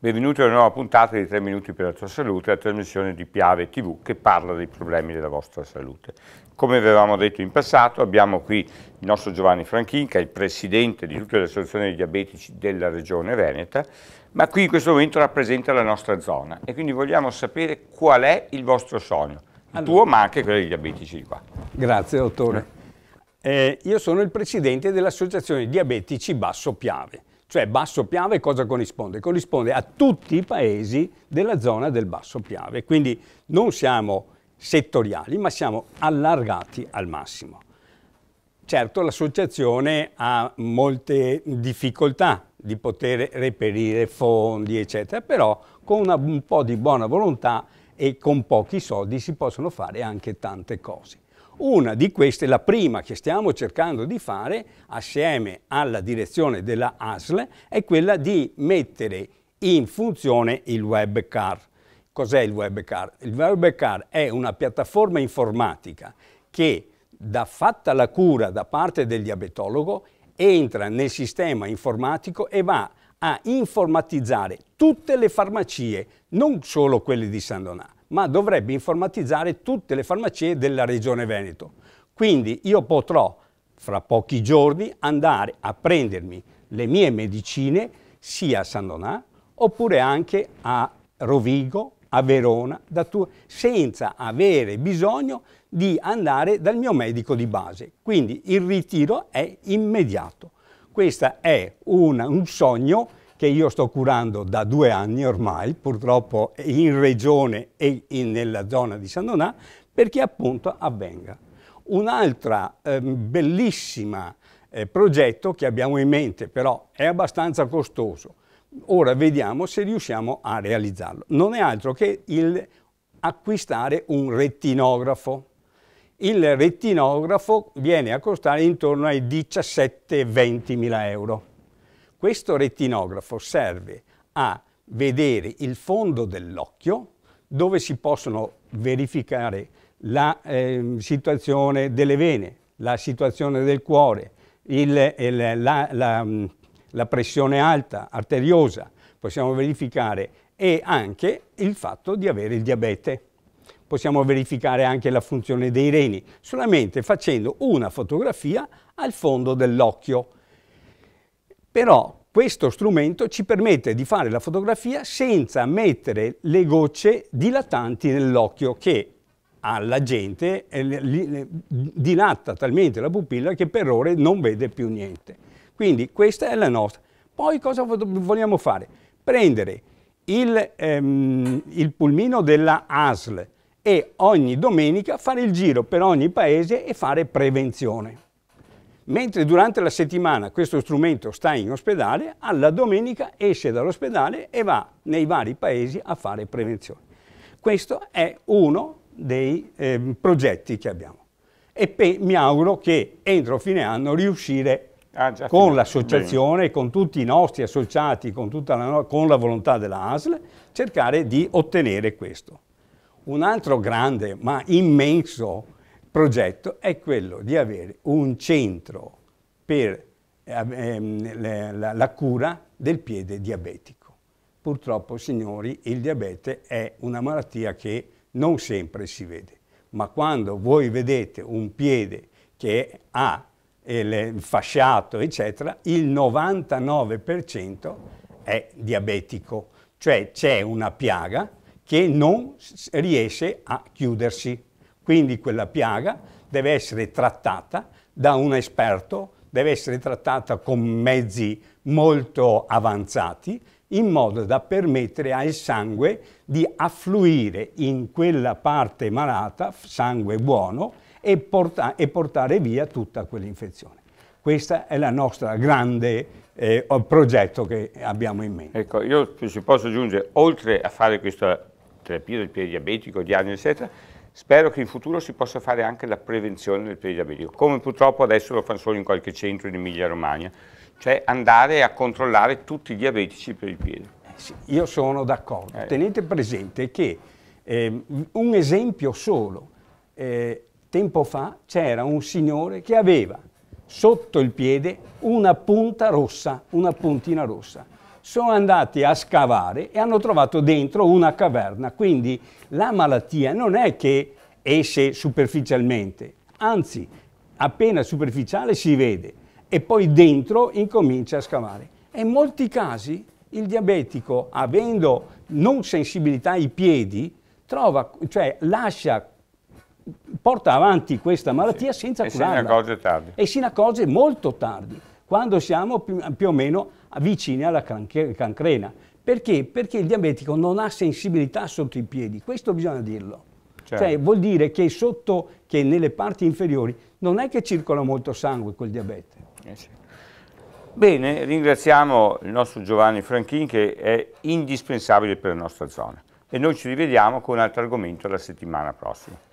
Benvenuti a una nuova puntata di 3 minuti per la tua salute, la trasmissione di Piave TV che parla dei problemi della vostra salute. Come avevamo detto in passato, abbiamo qui il nostro Giovanni Franchinca, il presidente di tutte le associazioni dei diabetici della regione Veneta, ma qui in questo momento rappresenta la nostra zona e quindi vogliamo sapere qual è il vostro sogno, il allora. tuo ma anche quello dei diabetici di qua. Grazie dottore. Eh, eh io sono il presidente dell'associazione diabetici Basso Piave. Cioè Basso Piave cosa corrisponde? Corrisponde a tutti i paesi della zona del Basso Piave, quindi non siamo settoriali ma siamo allargati al massimo. Certo l'associazione ha molte difficoltà di poter reperire fondi eccetera, però con una, un po' di buona volontà e con pochi soldi si possono fare anche tante cose. Una di queste, la prima che stiamo cercando di fare assieme alla direzione della ASL, è quella di mettere in funzione il webcar. Cos'è il webcar? Il webcar è una piattaforma informatica che, da fatta la cura da parte del diabetologo, entra nel sistema informatico e va a informatizzare tutte le farmacie, non solo quelle di San Donato ma dovrebbe informatizzare tutte le farmacie della regione Veneto. Quindi io potrò fra pochi giorni andare a prendermi le mie medicine sia a San Donà oppure anche a Rovigo, a Verona, senza avere bisogno di andare dal mio medico di base. Quindi il ritiro è immediato. Questo è un, un sogno che io sto curando da due anni ormai, purtroppo in regione e in, nella zona di San Donà, perché appunto avvenga. Un'altra eh, bellissima eh, progetto che abbiamo in mente, però è abbastanza costoso. Ora vediamo se riusciamo a realizzarlo. Non è altro che il acquistare un rettinografo. Il rettinografo viene a costare intorno ai 17-20 mila euro questo retinografo serve a vedere il fondo dell'occhio dove si possono verificare la eh, situazione delle vene, la situazione del cuore, il, il, la, la, mm, la pressione alta arteriosa, possiamo verificare e anche il fatto di avere il diabete. Possiamo verificare anche la funzione dei reni solamente facendo una fotografia al fondo dell'occhio però questo strumento ci permette di fare la fotografia senza mettere le gocce dilatanti nell'occhio che alla gente dilatta talmente la pupilla che per ore non vede più niente. Quindi questa è la nostra. Poi cosa vogliamo fare? Prendere il, ehm, il pulmino della ASL e ogni domenica fare il giro per ogni paese e fare prevenzione. Mentre durante la settimana questo strumento sta in ospedale, alla domenica esce dall'ospedale e va nei vari paesi a fare prevenzione. Questo è uno dei eh, progetti che abbiamo. E mi auguro che entro fine anno riuscire ah, con l'associazione, con tutti i nostri associati, con, la, con la volontà della ASL, cercare di ottenere questo. Un altro grande ma immenso progetto è quello di avere un centro per ehm, ehm la, la cura del piede diabetico. Purtroppo, signori, il diabete è una malattia che non sempre si vede, ma quando voi vedete un piede che ha eh, il fasciato, eccetera, il 99% è diabetico, cioè c'è una piaga che non riesce a chiudersi. Quindi quella piaga deve essere trattata da un esperto, deve essere trattata con mezzi molto avanzati in modo da permettere al sangue di affluire in quella parte malata, sangue buono, e, porta e portare via tutta quell'infezione. Questo è il nostro grande eh, progetto che abbiamo in mente. Ecco, io ci posso aggiungere, oltre a fare questa terapia del diabetico, diagnosi, eccetera, spero che in futuro si possa fare anche la prevenzione del piede diabetico, come purtroppo adesso lo fanno solo in qualche centro in Emilia-Romagna, cioè andare a controllare tutti i diabetici per il piede. Eh sì, io sono d'accordo. Eh. Tenete presente che eh, un esempio solo, eh, tempo fa c'era un signore che aveva sotto il piede una punta rossa, una puntina rossa sono andati a scavare e hanno trovato dentro una caverna. Quindi la malattia non è che esce superficialmente, anzi appena superficiale si vede e poi dentro incomincia a scavare. E in molti casi il diabetico, avendo non sensibilità ai piedi, trova, cioè lascia porta avanti questa malattia sì, senza e curarla. E si ne accorge tardi. E se ne accorge molto tardi, quando siamo più, più o meno vicine alla cancrena. Perché? Perché il diabetico non ha sensibilità sotto i piedi, questo bisogna dirlo. Cioè, certo. Cioè, vuol dire che, sotto, che nelle parti inferiori non è che circola molto sangue col diabete. Eh sì. Bene, ringraziamo il nostro Giovanni Franchin che è indispensabile per la nostra zona e noi ci rivediamo con un altro argomento la settimana prossima.